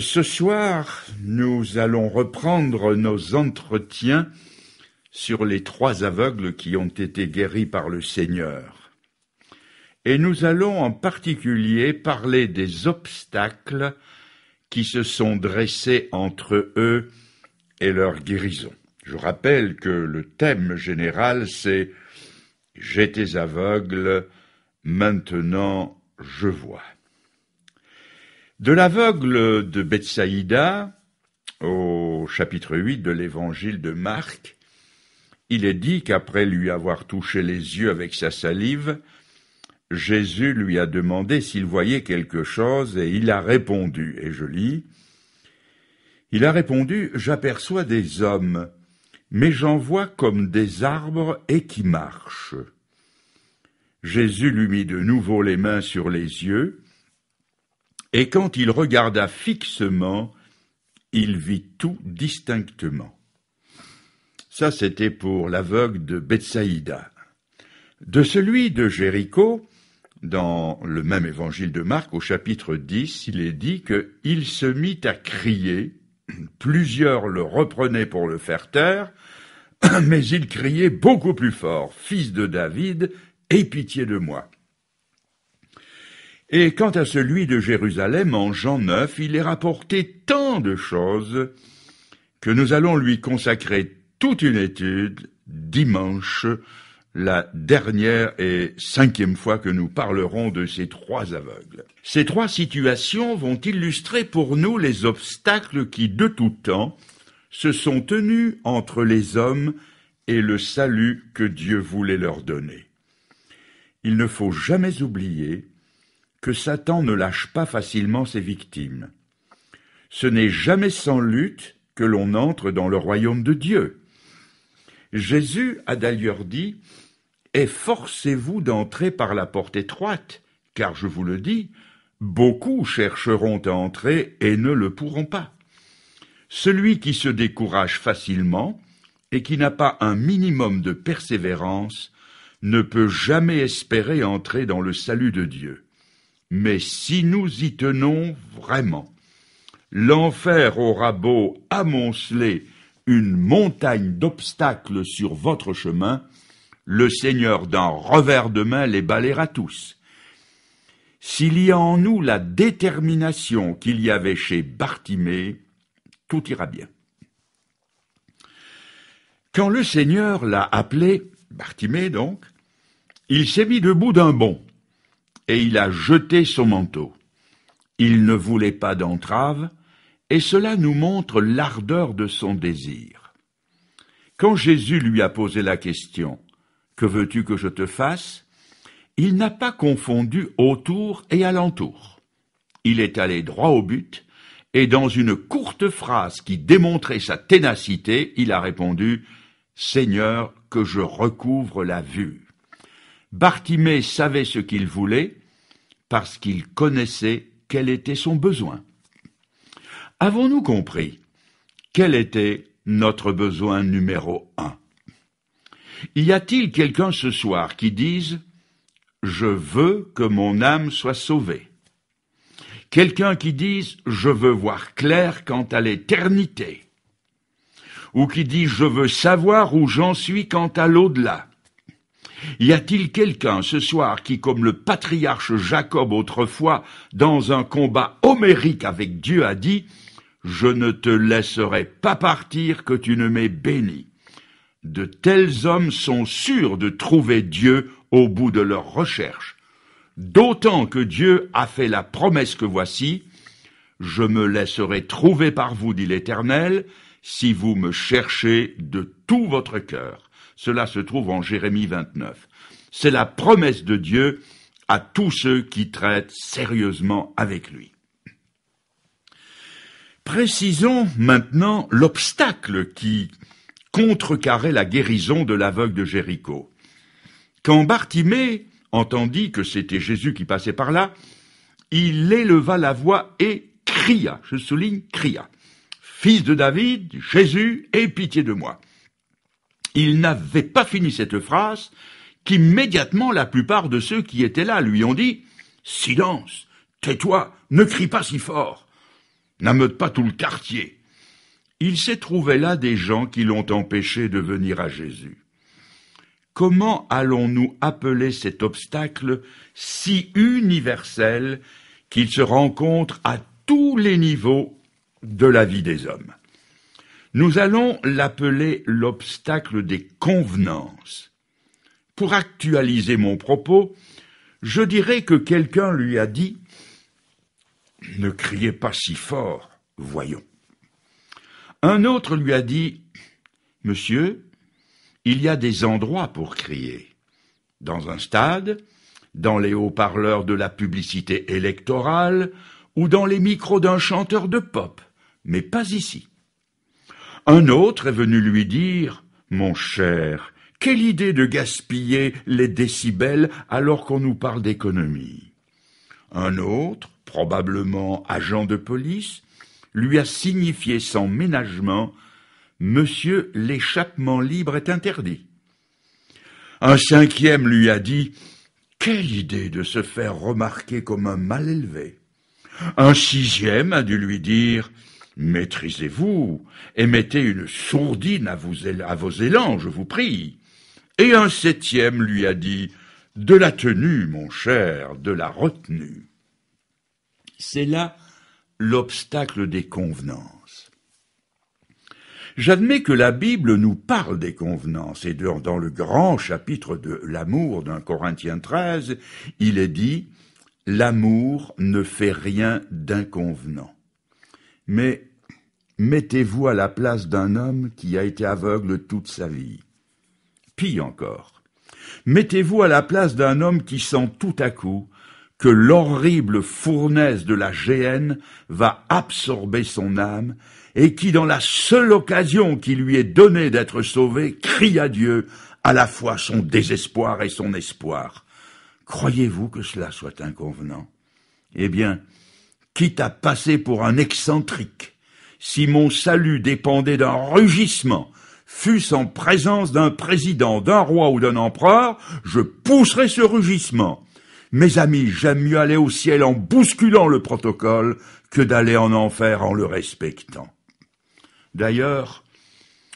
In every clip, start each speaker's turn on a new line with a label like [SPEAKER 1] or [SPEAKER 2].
[SPEAKER 1] Ce soir, nous allons reprendre nos entretiens sur les trois aveugles qui ont été guéris par le Seigneur. Et nous allons en particulier parler des obstacles qui se sont dressés entre eux et leur guérison. Je rappelle que le thème général c'est J'étais aveugle, maintenant je vois. De l'aveugle de Bethsaïda au chapitre 8 de l'évangile de Marc, il est dit qu'après lui avoir touché les yeux avec sa salive, Jésus lui a demandé s'il voyait quelque chose et il a répondu, et je lis, il a répondu, j'aperçois des hommes, mais j'en vois comme des arbres et qui marchent. Jésus lui mit de nouveau les mains sur les yeux, et quand il regarda fixement, il vit tout distinctement. Ça, c'était pour l'aveugle de Bethsaïda. De celui de Jéricho, dans le même évangile de Marc, au chapitre 10, il est dit qu'il se mit à crier. Plusieurs le reprenaient pour le faire taire, mais il criait beaucoup plus fort Fils de David, aie pitié de moi. Et quant à celui de Jérusalem, en Jean 9, il est rapporté tant de choses que nous allons lui consacrer toute une étude dimanche, la dernière et cinquième fois que nous parlerons de ces trois aveugles. Ces trois situations vont illustrer pour nous les obstacles qui, de tout temps, se sont tenus entre les hommes et le salut que Dieu voulait leur donner. Il ne faut jamais oublier que Satan ne lâche pas facilement ses victimes. Ce n'est jamais sans lutte que l'on entre dans le royaume de Dieu. Jésus a d'ailleurs dit Efforcez-vous d'entrer par la porte étroite, car je vous le dis, beaucoup chercheront à entrer et ne le pourront pas. Celui qui se décourage facilement et qui n'a pas un minimum de persévérance ne peut jamais espérer entrer dans le salut de Dieu mais si nous y tenons vraiment, l'enfer aura beau amonceler une montagne d'obstacles sur votre chemin, le Seigneur d'un revers de main les balayera tous. S'il y a en nous la détermination qu'il y avait chez Bartimée, tout ira bien. Quand le Seigneur l'a appelé, Bartimée donc, il s'est mis debout d'un bond et il a jeté son manteau. Il ne voulait pas d'entrave, et cela nous montre l'ardeur de son désir. Quand Jésus lui a posé la question Que veux-tu que je te fasse il n'a pas confondu autour et alentour. Il est allé droit au but, et dans une courte phrase qui démontrait sa ténacité, il a répondu Seigneur, que je recouvre la vue. Bartimée savait ce qu'il voulait, parce qu'il connaissait quel était son besoin. Avons-nous compris quel était notre besoin numéro un Y a-t-il quelqu'un ce soir qui dise Je veux que mon âme soit sauvée Quelqu'un qui dise Je veux voir clair quant à l'éternité ou qui dit Je veux savoir où j'en suis quant à l'au-delà y a-t-il quelqu'un ce soir qui, comme le patriarche Jacob autrefois, dans un combat homérique avec Dieu, a dit Je ne te laisserai pas partir que tu ne m'aies béni De tels hommes sont sûrs de trouver Dieu au bout de leurs recherches, d'autant que Dieu a fait la promesse que voici Je me laisserai trouver par vous, dit l'Éternel, si vous me cherchez de tout votre cœur. Cela se trouve en Jérémie 29. C'est la promesse de Dieu à tous ceux qui traitent sérieusement avec lui. Précisons maintenant l'obstacle qui contrecarrait la guérison de l'aveugle de Jéricho. Quand Bartimée entendit que c'était Jésus qui passait par là, il éleva la voix et cria, je souligne cria, Fils de David, Jésus, aie pitié de moi. Il n'avait pas fini cette phrase qu'immédiatement la plupart de ceux qui étaient là lui ont dit Silence, tais-toi, ne crie pas si fort, n'ameute pas tout le quartier. Il s'est trouvé là des gens qui l'ont empêché de venir à Jésus. Comment allons-nous appeler cet obstacle si universel qu'il se rencontre à tous les niveaux de la vie des hommes nous allons l'appeler l'obstacle des convenances. Pour actualiser mon propos, je dirais que quelqu'un lui a dit Ne criez pas si fort, voyons. Un autre lui a dit Monsieur, il y a des endroits pour crier. Dans un stade, dans les haut-parleurs de la publicité électorale ou dans les micros d'un chanteur de pop, mais pas ici. Un autre est venu lui dire Mon cher, quelle idée de gaspiller les décibels alors qu'on nous parle d'économie. Un autre, probablement agent de police, lui a signifié sans ménagement Monsieur, l'échappement libre est interdit. Un cinquième lui a dit Quelle idée de se faire remarquer comme un mal élevé. Un sixième a dû lui dire Maîtrisez-vous et mettez une sourdine à, vos élans, je vous prie. Et un septième lui a dit De la tenue, mon cher, de la retenue. C'est là l'obstacle des convenances. J'admets que la Bible nous parle des convenances, et dans le grand chapitre de l'amour d'un Corinthien 13, il est dit L'amour ne fait rien d'inconvenant. Mais Mettez-vous à la place d'un homme qui a été aveugle toute sa vie. Pis encore, mettez-vous à la place d'un homme qui sent tout à coup que l'horrible fournaise de la géhenne va absorber son âme et qui, dans la seule occasion qui lui est donnée d'être sauvé, crie à Dieu à la fois son désespoir et son espoir. Croyez-vous que cela soit inconvenant Eh bien, quitte à passer pour un excentrique, si mon salut dépendait d'un rugissement, fût-ce en présence d'un président, d'un roi ou d'un empereur, je pousserais ce rugissement. Mes amis, j'aime mieux aller au ciel en bousculant le protocole que d'aller en enfer en le respectant. D'ailleurs,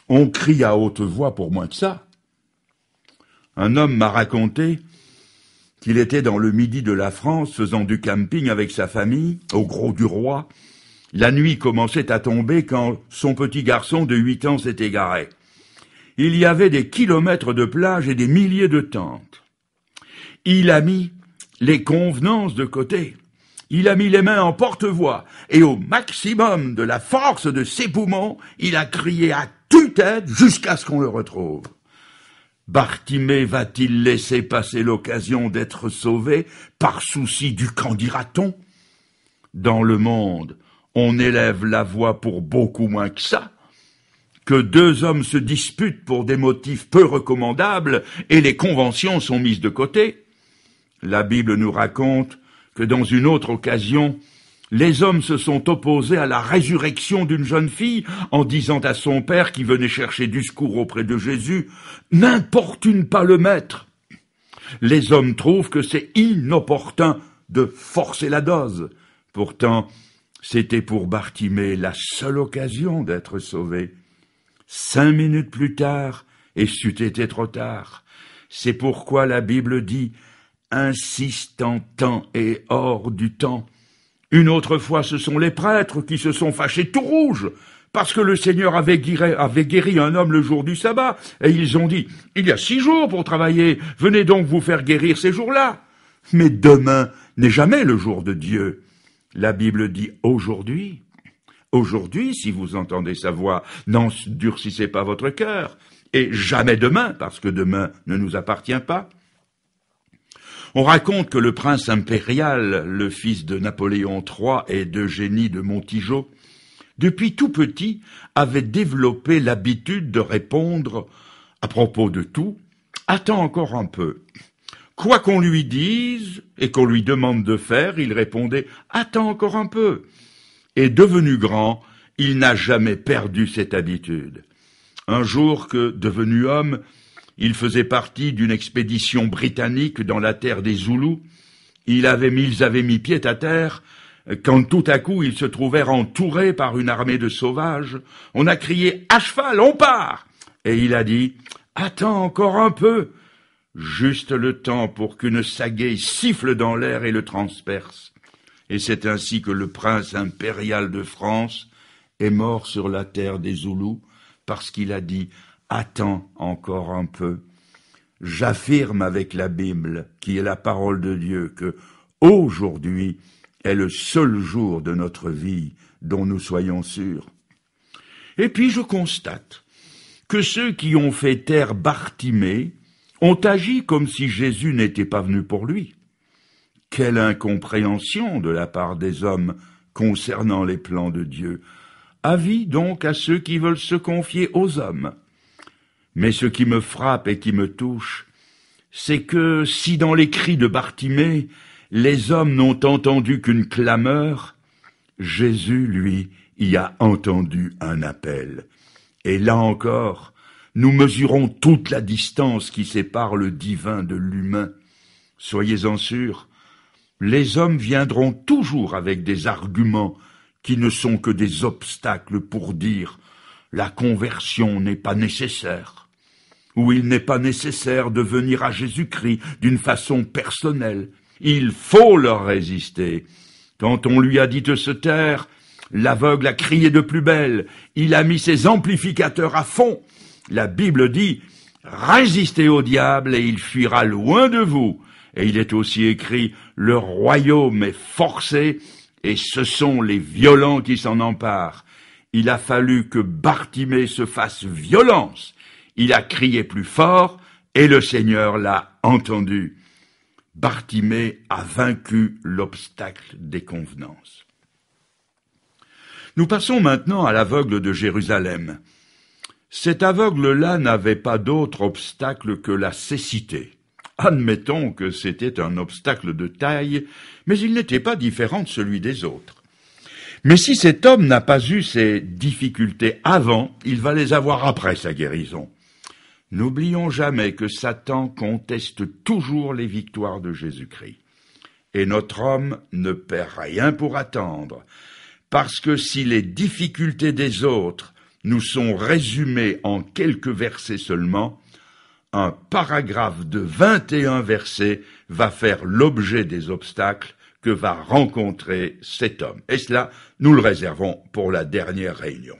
[SPEAKER 1] on crie à haute voix pour moins que ça. Un homme m'a raconté qu'il était dans le midi de la France faisant du camping avec sa famille, au gros du roi, la nuit commençait à tomber quand son petit garçon de huit ans s'est égaré. Il y avait des kilomètres de plage et des milliers de tentes. Il a mis les convenances de côté. Il a mis les mains en porte-voix et au maximum de la force de ses poumons, il a crié à toute tête jusqu'à ce qu'on le retrouve. Bartimée va-t-il laisser passer l'occasion d'être sauvé par souci du candidaton dira-t-on Dans le monde, on élève la voix pour beaucoup moins que ça, que deux hommes se disputent pour des motifs peu recommandables et les conventions sont mises de côté. La Bible nous raconte que dans une autre occasion, les hommes se sont opposés à la résurrection d'une jeune fille en disant à son père qui venait chercher du secours auprès de Jésus, N'importune pas le maître. Les hommes trouvent que c'est inopportun de forcer la dose. Pourtant, c'était pour Bartimée la seule occasion d'être sauvé. Cinq minutes plus tard, et c'eût été trop tard. C'est pourquoi la Bible dit Insiste en temps et hors du temps. Une autre fois, ce sont les prêtres qui se sont fâchés tout rouges parce que le Seigneur avait guéri un homme le jour du sabbat, et ils ont dit Il y a six jours pour travailler, venez donc vous faire guérir ces jours-là. Mais demain n'est jamais le jour de Dieu. La Bible dit aujourd'hui. Aujourd'hui, si vous entendez sa voix, n'endurcissez pas votre cœur, et jamais demain, parce que demain ne nous appartient pas. On raconte que le prince impérial, le fils de Napoléon III et d'Eugénie de Montijo, depuis tout petit, avait développé l'habitude de répondre, à propos de tout, attends encore un peu, Quoi qu'on lui dise et qu'on lui demande de faire, il répondait Attends encore un peu. Et devenu grand, il n'a jamais perdu cette habitude. Un jour que, devenu homme, il faisait partie d'une expédition britannique dans la terre des Zoulous, il avait ils avaient mis pied à terre, quand tout à coup ils se trouvèrent entourés par une armée de sauvages, on a crié à cheval, on part! Et il a dit, attends encore un peu, juste le temps pour qu'une sagaie siffle dans l'air et le transperce. Et c'est ainsi que le prince impérial de France est mort sur la terre des Zoulous parce qu'il a dit Attends encore un peu. J'affirme avec la Bible, qui est la parole de Dieu, que aujourd'hui est le seul jour de notre vie dont nous soyons sûrs. Et puis je constate que ceux qui ont fait taire Bartimée, ont agi comme si Jésus n'était pas venu pour lui. Quelle incompréhension de la part des hommes concernant les plans de Dieu. Avis donc à ceux qui veulent se confier aux hommes. Mais ce qui me frappe et qui me touche, c'est que si dans les cris de Bartimée, les hommes n'ont entendu qu'une clameur, Jésus, lui, y a entendu un appel. Et là encore, nous mesurons toute la distance qui sépare le divin de l'humain. Soyez-en sûrs, les hommes viendront toujours avec des arguments qui ne sont que des obstacles pour dire la conversion n'est pas nécessaire, ou il n'est pas nécessaire de venir à Jésus-Christ d'une façon personnelle. Il faut leur résister. Quand on lui a dit de se taire, l'aveugle a crié de plus belle, il a mis ses amplificateurs à fond, la Bible dit, résistez au diable et il fuira loin de vous. Et il est aussi écrit, le royaume est forcé et ce sont les violents qui s'en emparent. Il a fallu que Bartimée se fasse violence. Il a crié plus fort et le Seigneur l'a entendu. Bartimée a vaincu l'obstacle des convenances. Nous passons maintenant à l'aveugle de Jérusalem. Cet aveugle-là n'avait pas d'autre obstacle que la cécité. Admettons que c'était un obstacle de taille, mais il n'était pas différent de celui des autres. Mais si cet homme n'a pas eu ces difficultés avant, il va les avoir après sa guérison. N'oublions jamais que Satan conteste toujours les victoires de Jésus-Christ. Et notre homme ne perd rien pour attendre, parce que si les difficultés des autres nous sont résumés en quelques versets seulement, un paragraphe de 21 versets va faire l'objet des obstacles que va rencontrer cet homme. Et cela, nous le réservons pour la dernière réunion.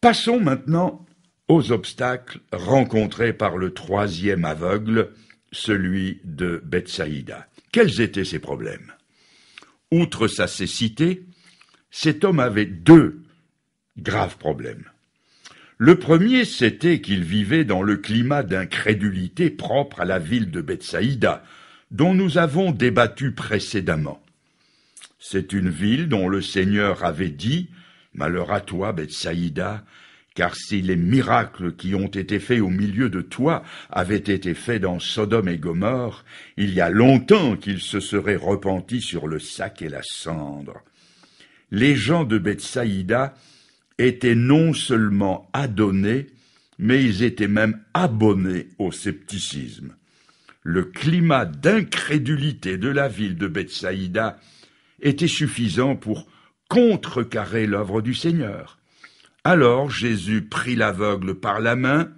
[SPEAKER 1] Passons maintenant aux obstacles rencontrés par le troisième aveugle, celui de Bethsaïda. Quels étaient ses problèmes Outre sa cécité, cet homme avait deux grave problème. Le premier, c'était qu'il vivait dans le climat d'incrédulité propre à la ville de Bethsaïda, dont nous avons débattu précédemment. C'est une ville dont le Seigneur avait dit Malheur à toi, Bethsaïda, car si les miracles qui ont été faits au milieu de toi avaient été faits dans Sodome et Gomorre, il y a longtemps qu'ils se seraient repentis sur le sac et la cendre. Les gens de Bethsaïda étaient non seulement adonnés, mais ils étaient même abonnés au scepticisme. Le climat d'incrédulité de la ville de Bethsaïda était suffisant pour contrecarrer l'œuvre du Seigneur. Alors Jésus prit l'aveugle par la main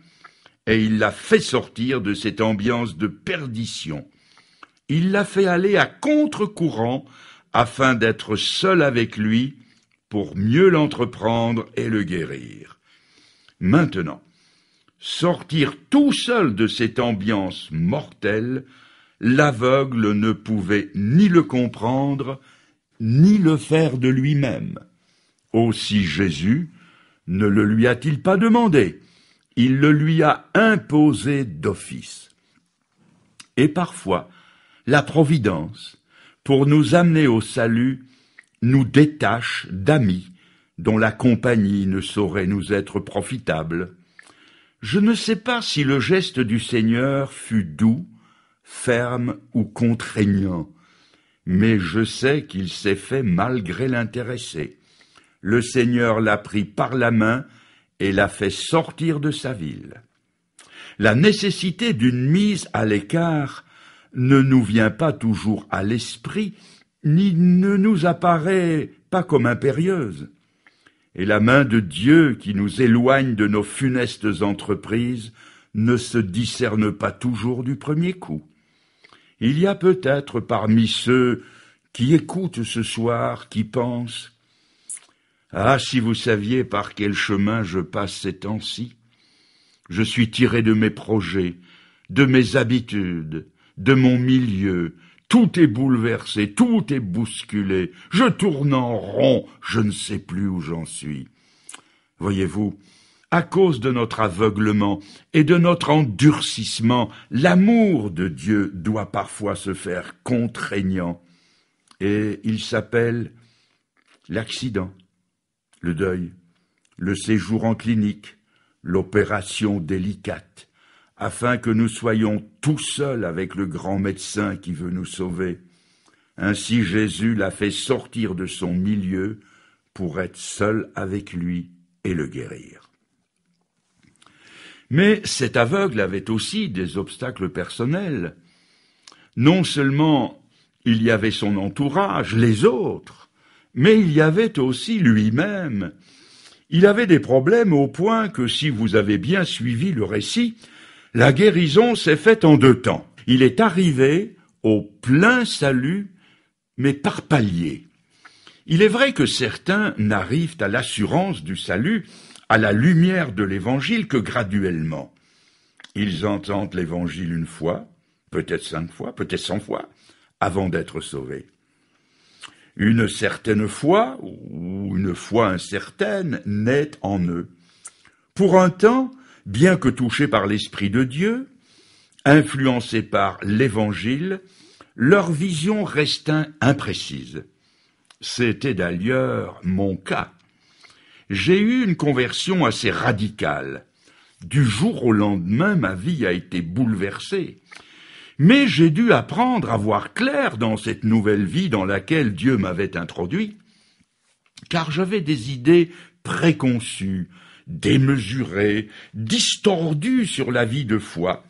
[SPEAKER 1] et il l'a fait sortir de cette ambiance de perdition. Il l'a fait aller à contre-courant afin d'être seul avec lui pour mieux l'entreprendre et le guérir. Maintenant, sortir tout seul de cette ambiance mortelle, l'aveugle ne pouvait ni le comprendre, ni le faire de lui-même. Aussi Jésus ne le lui a-t-il pas demandé, il le lui a imposé d'office. Et parfois, la Providence, pour nous amener au salut, nous détache d'amis dont la compagnie ne saurait nous être profitable. Je ne sais pas si le geste du Seigneur fut doux, ferme ou contraignant, mais je sais qu'il s'est fait malgré l'intéressé. Le Seigneur l'a pris par la main et l'a fait sortir de sa ville. La nécessité d'une mise à l'écart ne nous vient pas toujours à l'esprit, ni ne nous apparaît pas comme impérieuse, et la main de Dieu qui nous éloigne de nos funestes entreprises ne se discerne pas toujours du premier coup. Il y a peut-être parmi ceux qui écoutent ce soir qui pensent Ah, si vous saviez par quel chemin je passe ces temps-ci Je suis tiré de mes projets, de mes habitudes, de mon milieu, tout est bouleversé, tout est bousculé. Je tourne en rond, je ne sais plus où j'en suis. Voyez-vous, à cause de notre aveuglement et de notre endurcissement, l'amour de Dieu doit parfois se faire contraignant. Et il s'appelle l'accident, le deuil, le séjour en clinique, l'opération délicate, afin que nous soyons tout seuls avec le grand médecin qui veut nous sauver. Ainsi Jésus l'a fait sortir de son milieu pour être seul avec lui et le guérir. Mais cet aveugle avait aussi des obstacles personnels. Non seulement il y avait son entourage, les autres, mais il y avait aussi lui-même. Il avait des problèmes au point que si vous avez bien suivi le récit, la guérison s'est faite en deux temps. Il est arrivé au plein salut, mais par paliers. Il est vrai que certains n'arrivent à l'assurance du salut, à la lumière de l'Évangile, que graduellement. Ils entendent l'Évangile une fois, peut-être cinq fois, peut-être cent fois, avant d'être sauvés. Une certaine foi, ou une foi incertaine, naît en eux. Pour un temps, bien que touchés par l'Esprit de Dieu, influencés par l'Évangile, leur vision restait imprécise. C'était d'ailleurs mon cas. J'ai eu une conversion assez radicale. Du jour au lendemain, ma vie a été bouleversée. Mais j'ai dû apprendre à voir clair dans cette nouvelle vie dans laquelle Dieu m'avait introduit, car j'avais des idées préconçues démesuré, distordu sur la vie de foi,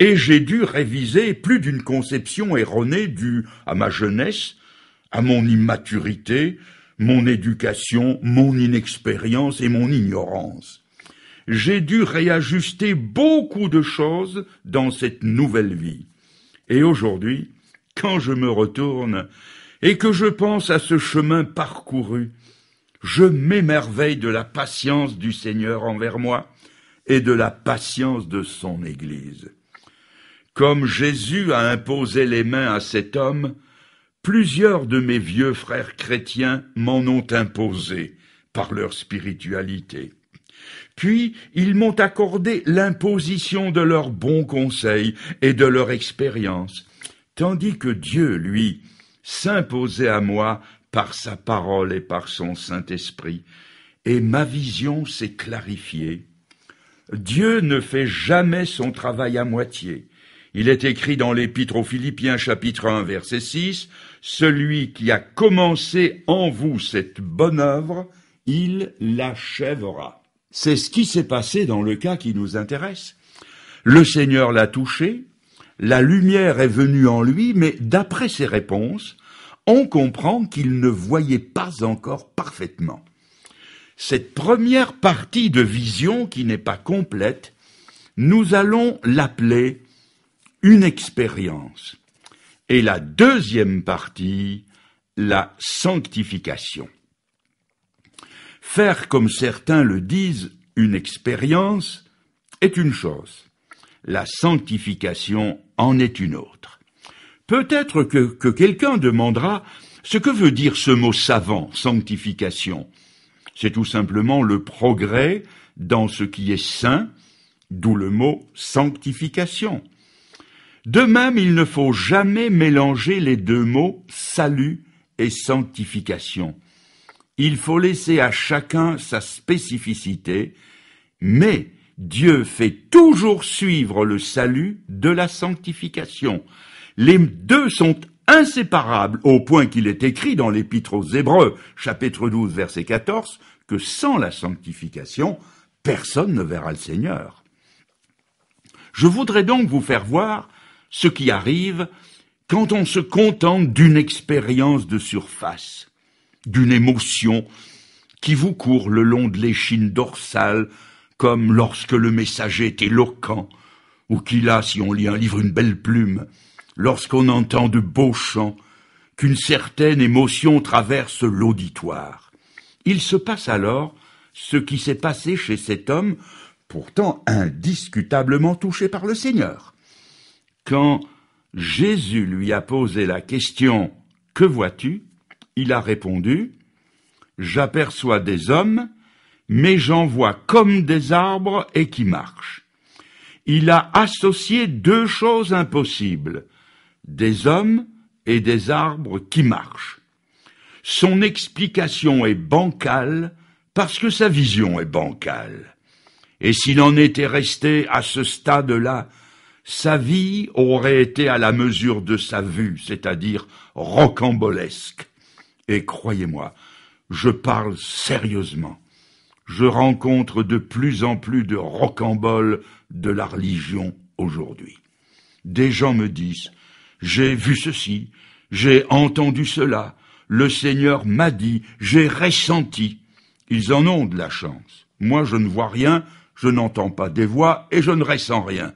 [SPEAKER 1] et j'ai dû réviser plus d'une conception erronée due à ma jeunesse, à mon immaturité, mon éducation, mon inexpérience et mon ignorance. J'ai dû réajuster beaucoup de choses dans cette nouvelle vie. Et aujourd'hui, quand je me retourne et que je pense à ce chemin parcouru, je m'émerveille de la patience du Seigneur envers moi et de la patience de son Église. Comme Jésus a imposé les mains à cet homme, plusieurs de mes vieux frères chrétiens m'en ont imposé par leur spiritualité. Puis ils m'ont accordé l'imposition de leurs bons conseils et de leur expérience, tandis que Dieu, lui, s'imposait à moi par sa parole et par son Saint-Esprit, et ma vision s'est clarifiée. Dieu ne fait jamais son travail à moitié. Il est écrit dans l'Épître aux Philippiens chapitre 1 verset 6, Celui qui a commencé en vous cette bonne œuvre, il l'achèvera. C'est ce qui s'est passé dans le cas qui nous intéresse. Le Seigneur l'a touché, la lumière est venue en lui, mais d'après ses réponses, on comprend qu'il ne voyait pas encore parfaitement. Cette première partie de vision qui n'est pas complète, nous allons l'appeler une expérience. Et la deuxième partie, la sanctification. Faire, comme certains le disent, une expérience est une chose. La sanctification en est une autre. Peut-être que, quelqu'un demandera ce que veut dire ce mot savant, sanctification. C'est tout simplement le progrès dans ce qui est saint, d'où le mot sanctification. De même, il ne faut jamais mélanger les deux mots salut et sanctification. Il faut laisser à chacun sa spécificité, mais Dieu fait toujours suivre le salut de la sanctification. Les deux sont inséparables au point qu'il est écrit dans l'Épître aux Hébreux, chapitre 12, verset 14, que sans la sanctification, personne ne verra le Seigneur. Je voudrais donc vous faire voir ce qui arrive quand on se contente d'une expérience de surface, d'une émotion qui vous court le long de l'échine dorsale, comme lorsque le messager est éloquent, ou qu'il a, si on lit un livre, une belle plume, lorsqu'on entend de beaux chants, qu'une certaine émotion traverse l'auditoire. Il se passe alors ce qui s'est passé chez cet homme, pourtant indiscutablement touché par le Seigneur. Quand Jésus lui a posé la question Que vois-tu il a répondu J'aperçois des hommes, mais j'en vois comme des arbres et qui marchent. Il a associé deux choses impossibles des hommes et des arbres qui marchent. Son explication est bancale parce que sa vision est bancale. Et s'il en était resté à ce stade-là, sa vie aurait été à la mesure de sa vue, c'est-à-dire rocambolesque. Et croyez-moi, je parle sérieusement. Je rencontre de plus en plus de rocamboles de la religion aujourd'hui. Des gens me disent j'ai vu ceci, j'ai entendu cela, le Seigneur m'a dit, j'ai ressenti. Ils en ont de la chance. Moi, je ne vois rien, je n'entends pas des voix et je ne ressens rien.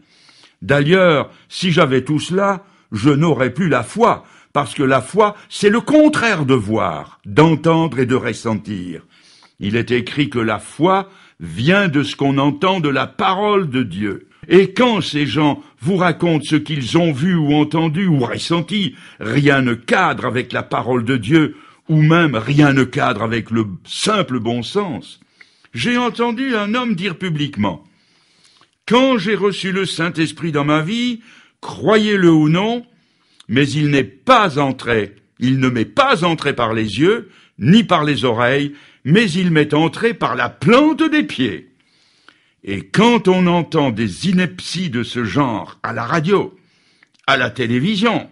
[SPEAKER 1] D'ailleurs, si j'avais tout cela, je n'aurais plus la foi, parce que la foi, c'est le contraire de voir, d'entendre et de ressentir. Il est écrit que la foi vient de ce qu'on entend de la parole de Dieu. Et quand ces gens vous racontent ce qu'ils ont vu ou entendu ou ressenti, rien ne cadre avec la parole de Dieu, ou même rien ne cadre avec le simple bon sens. J'ai entendu un homme dire publiquement Quand j'ai reçu le Saint-Esprit dans ma vie, croyez-le ou non, mais il n'est pas entré, il ne m'est pas entré par les yeux, ni par les oreilles, mais il m'est entré par la plante des pieds. Et quand on entend des inepties de ce genre à la radio, à la télévision,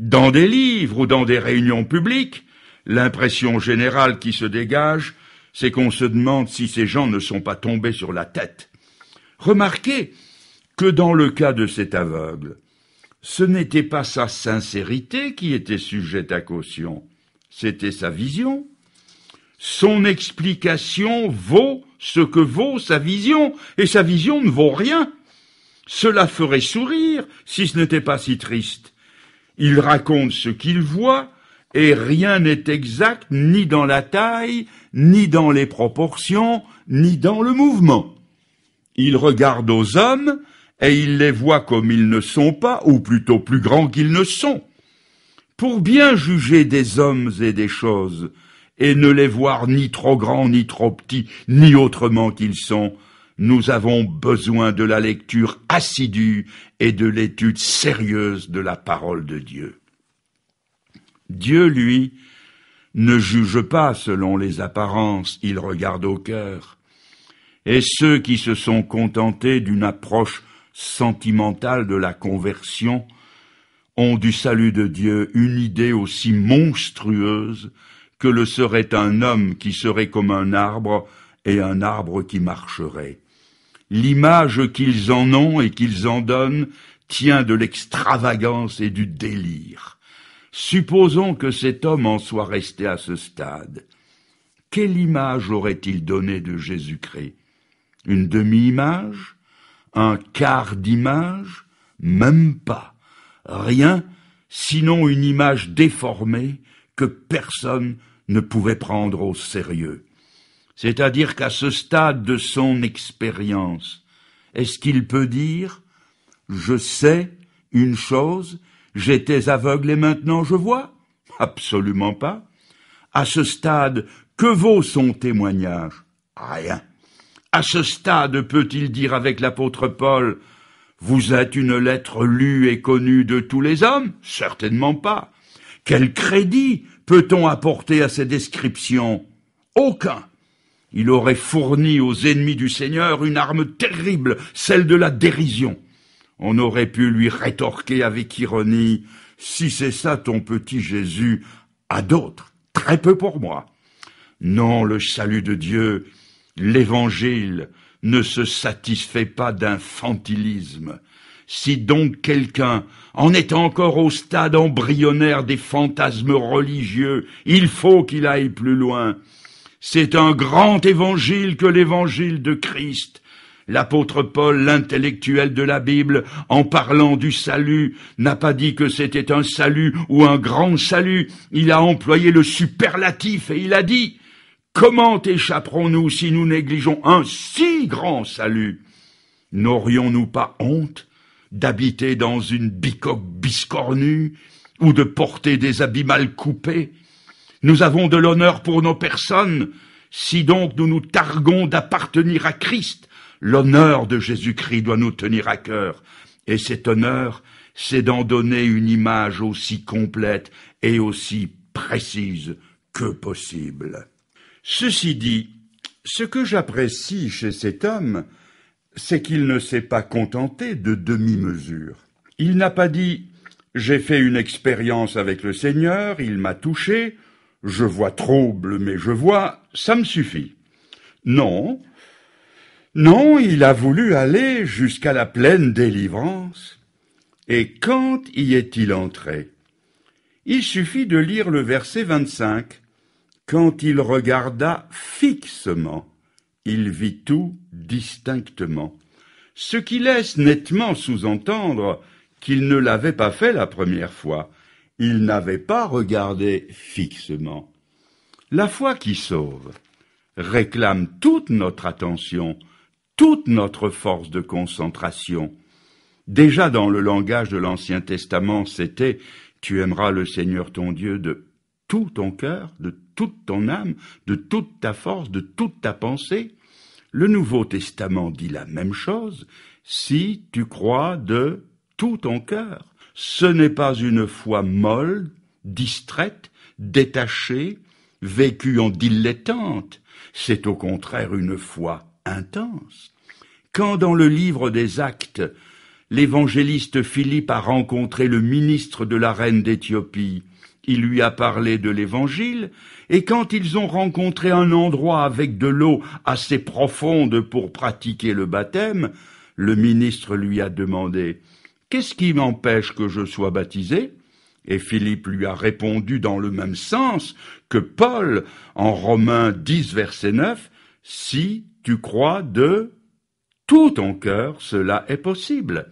[SPEAKER 1] dans des livres ou dans des réunions publiques, l'impression générale qui se dégage, c'est qu'on se demande si ces gens ne sont pas tombés sur la tête. Remarquez que dans le cas de cet aveugle, ce n'était pas sa sincérité qui était sujette à caution, c'était sa vision. Son explication vaut ce que vaut sa vision, et sa vision ne vaut rien. Cela ferait sourire si ce n'était pas si triste. Il raconte ce qu'il voit, et rien n'est exact ni dans la taille, ni dans les proportions, ni dans le mouvement. Il regarde aux hommes, et il les voit comme ils ne sont pas, ou plutôt plus grands qu'ils ne sont. Pour bien juger des hommes et des choses, et ne les voir ni trop grands, ni trop petits, ni autrement qu'ils sont. Nous avons besoin de la lecture assidue et de l'étude sérieuse de la parole de Dieu. Dieu, lui, ne juge pas selon les apparences, il regarde au cœur. Et ceux qui se sont contentés d'une approche sentimentale de la conversion ont du salut de Dieu une idée aussi monstrueuse que le serait un homme qui serait comme un arbre et un arbre qui marcherait. L'image qu'ils en ont et qu'ils en donnent tient de l'extravagance et du délire. Supposons que cet homme en soit resté à ce stade. Quelle image aurait-il donné de Jésus-Christ Une demi-image Un quart d'image Même pas. Rien, sinon une image déformée que personne ne pouvait prendre au sérieux. C'est-à-dire qu'à ce stade de son expérience, est-ce qu'il peut dire Je sais une chose, j'étais aveugle et maintenant je vois Absolument pas. À ce stade, que vaut son témoignage Rien. À ce stade, peut-il dire avec l'apôtre Paul Vous êtes une lettre lue et connue de tous les hommes Certainement pas. Quel crédit peut-on apporter à ces descriptions Aucun. Il aurait fourni aux ennemis du Seigneur une arme terrible, celle de la dérision. On aurait pu lui rétorquer avec ironie Si c'est ça ton petit Jésus, à d'autres, très peu pour moi. Non, le salut de Dieu, l'évangile, ne se satisfait pas d'infantilisme. Si donc quelqu'un en est encore au stade embryonnaire des fantasmes religieux, il faut qu'il aille plus loin. C'est un grand évangile que l'évangile de Christ. L'apôtre Paul, l'intellectuel de la Bible, en parlant du salut, n'a pas dit que c'était un salut ou un grand salut, il a employé le superlatif et il a dit Comment échapperons-nous si nous négligeons un si grand salut N'aurions-nous pas honte d'habiter dans une bicoque biscornue ou de porter des habits mal coupés. Nous avons de l'honneur pour nos personnes, si donc nous nous targuons d'appartenir à Christ, l'honneur de Jésus-Christ doit nous tenir à cœur, et cet honneur, c'est d'en donner une image aussi complète et aussi précise que possible. Ceci dit, ce que j'apprécie chez cet homme, c'est qu'il ne s'est pas contenté de demi-mesure. Il n'a pas dit j'ai fait une expérience avec le Seigneur, il m'a touché, je vois trouble, mais je vois, ça me suffit. Non. Non, il a voulu aller jusqu'à la pleine délivrance. Et quand y est-il entré Il suffit de lire le verset 25. Quand il regarda fixement il vit tout distinctement, ce qui laisse nettement sous-entendre qu'il ne l'avait pas fait la première fois, il n'avait pas regardé fixement. La foi qui sauve réclame toute notre attention, toute notre force de concentration. Déjà dans le langage de l'Ancien Testament, c'était Tu aimeras le Seigneur ton Dieu de tout ton cœur, de toute ton âme, de toute ta force, de toute ta pensée. Le Nouveau Testament dit la même chose, si tu crois de tout ton cœur. Ce n'est pas une foi molle, distraite, détachée, vécue en dilettante, c'est au contraire une foi intense. Quand dans le livre des actes, l'évangéliste Philippe a rencontré le ministre de la reine d'Éthiopie, il lui a parlé de l'Évangile, et quand ils ont rencontré un endroit avec de l'eau assez profonde pour pratiquer le baptême, le ministre lui a demandé Qu'est-ce qui m'empêche que je sois baptisé Et Philippe lui a répondu dans le même sens que Paul en Romains 10, verset 9 Si tu crois de tout ton cœur, cela est possible.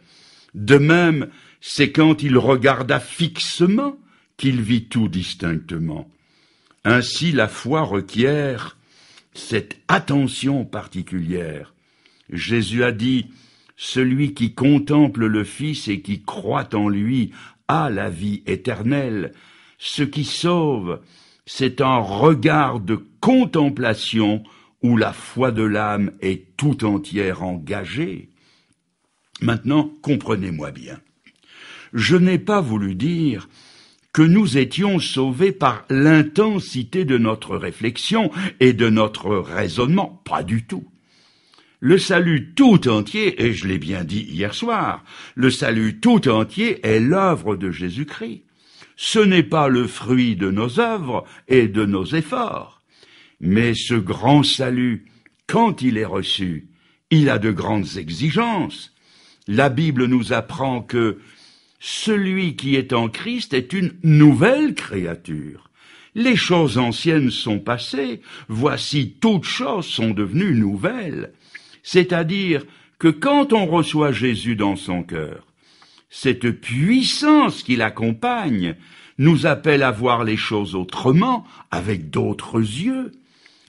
[SPEAKER 1] De même, c'est quand il regarda fixement qu'il vit tout distinctement. Ainsi la foi requiert cette attention particulière. Jésus a dit, Celui qui contemple le Fils et qui croit en lui a la vie éternelle. Ce qui sauve, c'est un regard de contemplation où la foi de l'âme est tout entière engagée. Maintenant, comprenez-moi bien. Je n'ai pas voulu dire que nous étions sauvés par l'intensité de notre réflexion et de notre raisonnement. Pas du tout. Le salut tout entier, et je l'ai bien dit hier soir, le salut tout entier est l'œuvre de Jésus-Christ. Ce n'est pas le fruit de nos œuvres et de nos efforts. Mais ce grand salut, quand il est reçu, il a de grandes exigences. La Bible nous apprend que celui qui est en Christ est une nouvelle créature. Les choses anciennes sont passées, voici toutes choses sont devenues nouvelles. C'est-à-dire que quand on reçoit Jésus dans son cœur, cette puissance qui l'accompagne nous appelle à voir les choses autrement, avec d'autres yeux.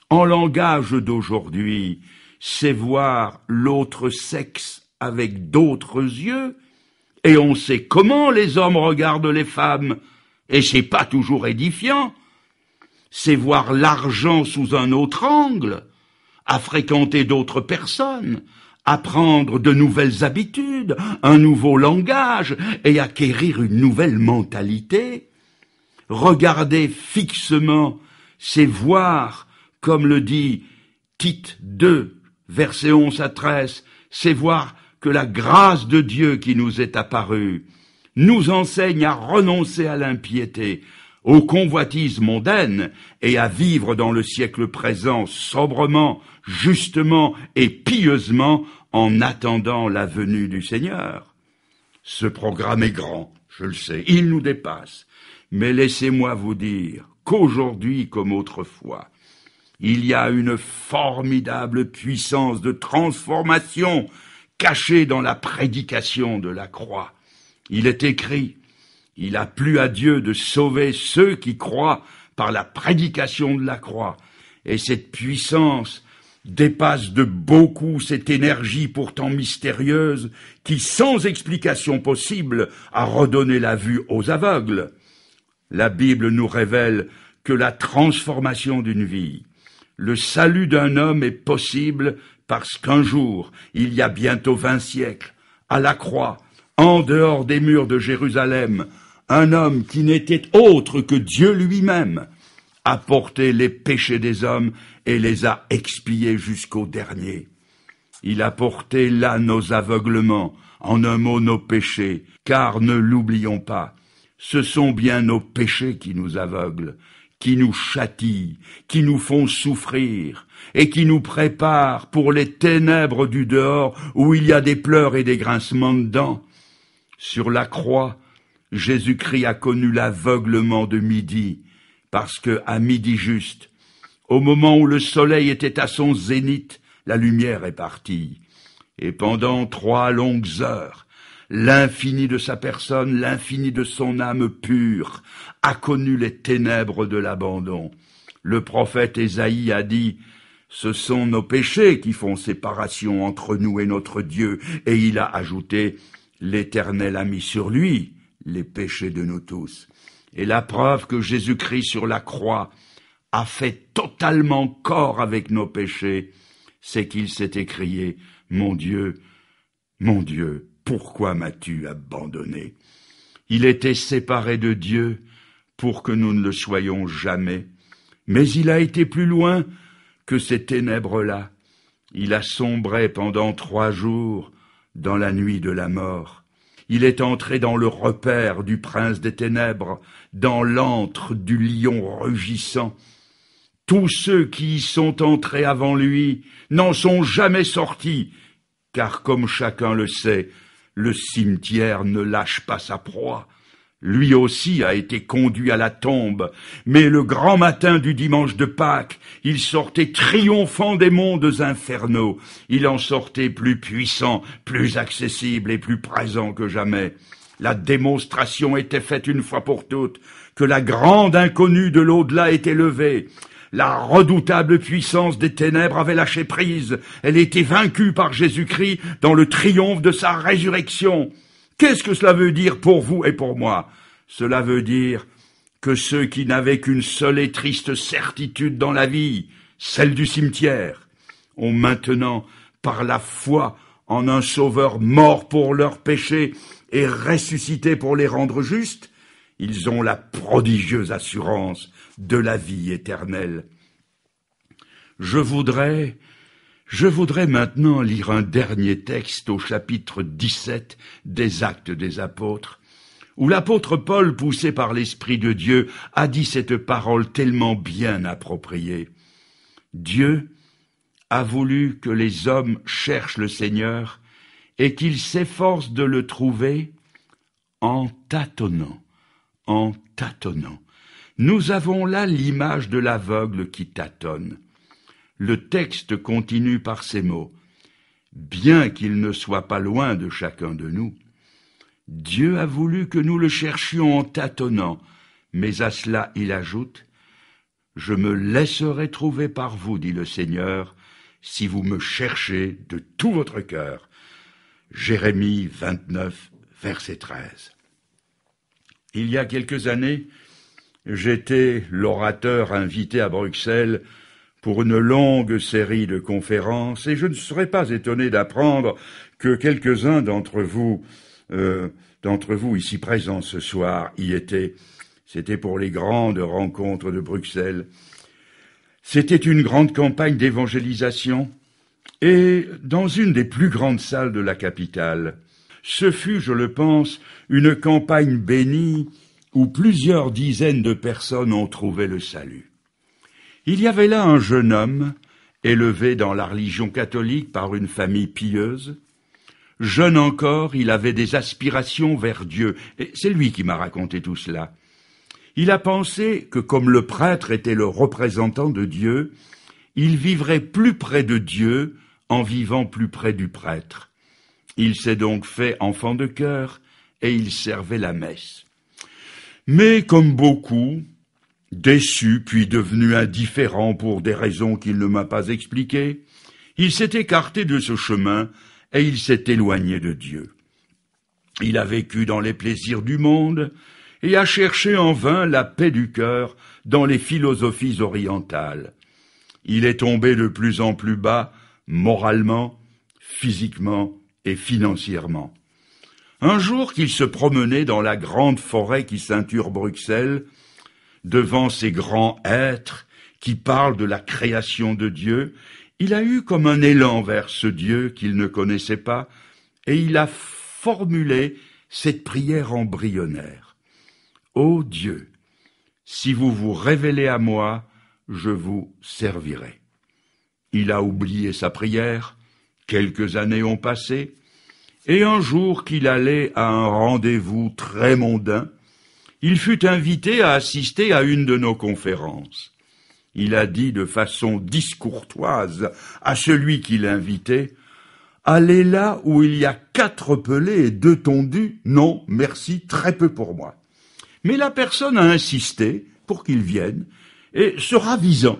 [SPEAKER 1] En langage d'aujourd'hui, c'est voir l'autre sexe avec d'autres yeux, et on sait comment les hommes regardent les femmes, et c'est pas toujours édifiant. C'est voir l'argent sous un autre angle, à fréquenter d'autres personnes, apprendre de nouvelles habitudes, un nouveau langage et acquérir une nouvelle mentalité. Regarder fixement, c'est voir, comme le dit Tite 2, verset 11 à 13, c'est voir que la grâce de Dieu qui nous est apparue nous enseigne à renoncer à l'impiété, aux convoitises mondaines et à vivre dans le siècle présent sobrement, justement et pieusement en attendant la venue du Seigneur. Ce programme est grand, je le sais, il nous dépasse, mais laissez-moi vous dire qu'aujourd'hui comme autrefois, il y a une formidable puissance de transformation caché dans la prédication de la croix. Il est écrit, il a plu à Dieu de sauver ceux qui croient par la prédication de la croix. Et cette puissance dépasse de beaucoup cette énergie pourtant mystérieuse qui, sans explication possible, a redonné la vue aux aveugles. La Bible nous révèle que la transformation d'une vie, le salut d'un homme est possible parce qu'un jour, il y a bientôt vingt siècles, à la croix, en dehors des murs de Jérusalem, un homme qui n'était autre que Dieu lui-même a porté les péchés des hommes et les a expiés jusqu'au dernier. Il a porté là nos aveuglements, en un mot nos péchés, car ne l'oublions pas, ce sont bien nos péchés qui nous aveuglent, qui nous châtient, qui nous font souffrir, et qui nous prépare pour les ténèbres du dehors où il y a des pleurs et des grincements de dents. Sur la croix, Jésus-Christ a connu l'aveuglement de midi, parce que, à midi juste, au moment où le soleil était à son zénith, la lumière est partie. Et pendant trois longues heures, l'infini de sa personne, l'infini de son âme pure, a connu les ténèbres de l'abandon. Le prophète Ésaïe a dit, ce sont nos péchés qui font séparation entre nous et notre Dieu, et il a ajouté L'Éternel a mis sur lui les péchés de nous tous. Et la preuve que Jésus-Christ sur la croix a fait totalement corps avec nos péchés, c'est qu'il s'est écrié Mon Dieu, mon Dieu, pourquoi m'as-tu abandonné Il était séparé de Dieu pour que nous ne le soyons jamais, mais il a été plus loin que ces ténèbres-là. Il a sombré pendant trois jours dans la nuit de la mort. Il est entré dans le repère du prince des ténèbres, dans l'antre du lion rugissant. Tous ceux qui y sont entrés avant lui n'en sont jamais sortis, car comme chacun le sait, le cimetière ne lâche pas sa proie, lui aussi a été conduit à la tombe, mais le grand matin du dimanche de Pâques, il sortait triomphant des mondes infernaux, il en sortait plus puissant, plus accessible et plus présent que jamais. La démonstration était faite une fois pour toutes, que la grande inconnue de l'au-delà était levée, la redoutable puissance des ténèbres avait lâché prise, elle était vaincue par Jésus-Christ dans le triomphe de sa résurrection. Qu'est-ce que cela veut dire pour vous et pour moi Cela veut dire que ceux qui n'avaient qu'une seule et triste certitude dans la vie, celle du cimetière, ont maintenant, par la foi en un Sauveur mort pour leurs péchés et ressuscité pour les rendre justes, ils ont la prodigieuse assurance de la vie éternelle. Je voudrais je voudrais maintenant lire un dernier texte au chapitre 17 des Actes des Apôtres, où l'apôtre Paul, poussé par l'Esprit de Dieu, a dit cette parole tellement bien appropriée. Dieu a voulu que les hommes cherchent le Seigneur et qu'ils s'efforcent de le trouver en tâtonnant, en tâtonnant. Nous avons là l'image de l'aveugle qui tâtonne le texte continue par ces mots. Bien qu'il ne soit pas loin de chacun de nous, Dieu a voulu que nous le cherchions en tâtonnant, mais à cela il ajoute, Je me laisserai trouver par vous, dit le Seigneur, si vous me cherchez de tout votre cœur. Jérémie 29, verset 13. Il y a quelques années, j'étais l'orateur invité à Bruxelles pour une longue série de conférences, et je ne serais pas étonné d'apprendre que quelques-uns d'entre vous, euh, d'entre vous ici présents ce soir, y étaient. C'était pour les grandes rencontres de Bruxelles. C'était une grande campagne d'évangélisation, et dans une des plus grandes salles de la capitale. Ce fut, je le pense, une campagne bénie où plusieurs dizaines de personnes ont trouvé le salut. Il y avait là un jeune homme, élevé dans la religion catholique par une famille pieuse. Jeune encore, il avait des aspirations vers Dieu, et c'est lui qui m'a raconté tout cela. Il a pensé que comme le prêtre était le représentant de Dieu, il vivrait plus près de Dieu en vivant plus près du prêtre. Il s'est donc fait enfant de cœur et il servait la messe. Mais comme beaucoup, Déçu puis devenu indifférent pour des raisons qu'il ne m'a pas expliquées, il s'est écarté de ce chemin et il s'est éloigné de Dieu. Il a vécu dans les plaisirs du monde et a cherché en vain la paix du cœur dans les philosophies orientales. Il est tombé de plus en plus bas moralement, physiquement et financièrement. Un jour qu'il se promenait dans la grande forêt qui ceinture Bruxelles, devant ces grands êtres qui parlent de la création de Dieu, il a eu comme un élan vers ce Dieu qu'il ne connaissait pas, et il a formulé cette prière embryonnaire. Ô Dieu, si vous vous révélez à moi, je vous servirai. Il a oublié sa prière, quelques années ont passé, et un jour qu'il allait à un rendez-vous très mondain, il fut invité à assister à une de nos conférences. Il a dit de façon discourtoise à celui qui l'invitait Allez là où il y a quatre pelés et deux tondus, non, merci, très peu pour moi. Mais la personne a insisté pour qu'il vienne, et se ravisant,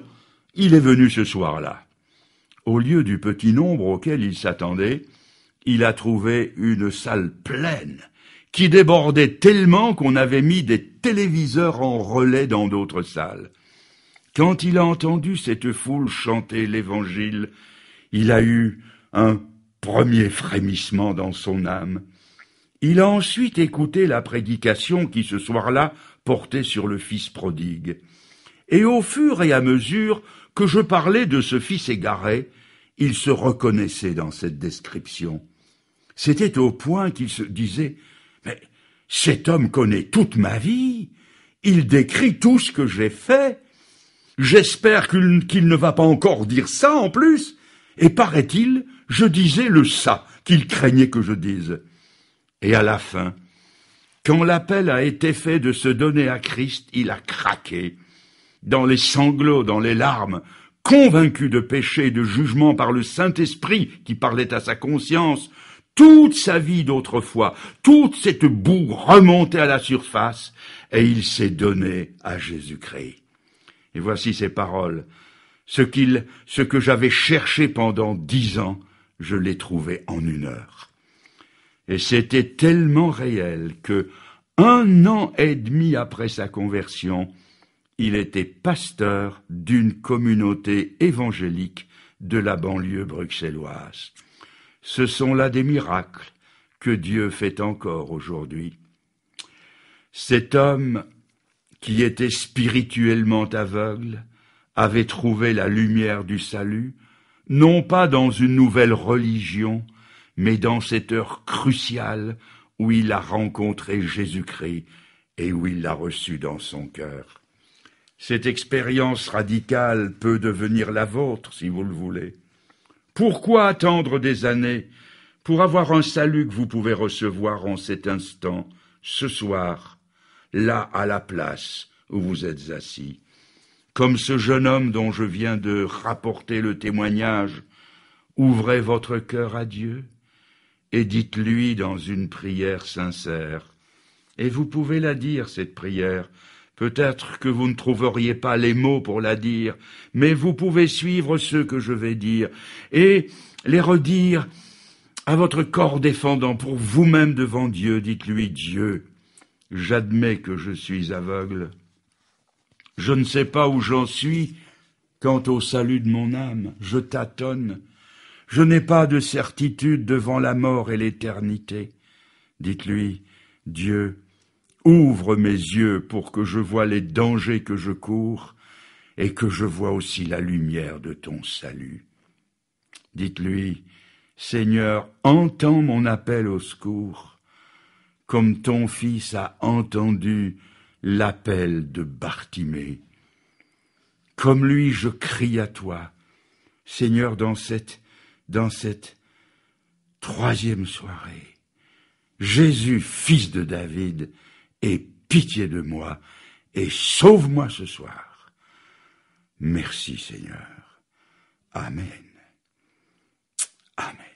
[SPEAKER 1] il est venu ce soir-là. Au lieu du petit nombre auquel il s'attendait, il a trouvé une salle pleine qui débordait tellement qu'on avait mis des téléviseurs en relais dans d'autres salles. Quand il a entendu cette foule chanter l'Évangile, il a eu un premier frémissement dans son âme. Il a ensuite écouté la prédication qui ce soir-là portait sur le Fils prodigue. Et au fur et à mesure que je parlais de ce Fils égaré, il se reconnaissait dans cette description. C'était au point qu'il se disait cet homme connaît toute ma vie, il décrit tout ce que j'ai fait. J'espère qu'il ne va pas encore dire ça en plus. Et paraît-il, je disais le ça qu'il craignait que je dise. Et à la fin, quand l'appel a été fait de se donner à Christ, il a craqué, dans les sanglots, dans les larmes, convaincu de péché et de jugement par le Saint-Esprit qui parlait à sa conscience, toute sa vie d'autrefois, toute cette boue remontait à la surface, et il s'est donné à Jésus-Christ. Et voici ses paroles. Ce qu'il, ce que j'avais cherché pendant dix ans, je l'ai trouvé en une heure. Et c'était tellement réel que, un an et demi après sa conversion, il était pasteur d'une communauté évangélique de la banlieue bruxelloise. Ce sont là des miracles que Dieu fait encore aujourd'hui. Cet homme qui était spirituellement aveugle avait trouvé la lumière du salut, non pas dans une nouvelle religion, mais dans cette heure cruciale où il a rencontré Jésus-Christ et où il l'a reçu dans son cœur. Cette expérience radicale peut devenir la vôtre, si vous le voulez. Pourquoi attendre des années pour avoir un salut que vous pouvez recevoir en cet instant, ce soir, là à la place où vous êtes assis Comme ce jeune homme dont je viens de rapporter le témoignage, ouvrez votre cœur à Dieu et dites-lui dans une prière sincère. Et vous pouvez la dire, cette prière, Peut-être que vous ne trouveriez pas les mots pour la dire, mais vous pouvez suivre ce que je vais dire et les redire à votre corps défendant pour vous-même devant Dieu. Dites-lui, Dieu, j'admets que je suis aveugle. Je ne sais pas où j'en suis quant au salut de mon âme. Je tâtonne. Je n'ai pas de certitude devant la mort et l'éternité. Dites-lui, Dieu, Ouvre mes yeux pour que je voie les dangers que je cours et que je vois aussi la lumière de ton salut. Dites-lui, Seigneur, entends mon appel au secours, comme ton Fils a entendu l'appel de Bartimée. Comme lui, je crie à toi, Seigneur, dans cette, dans cette troisième soirée. Jésus, fils de David, aie pitié de moi et sauve-moi ce soir. Merci Seigneur. Amen. Amen.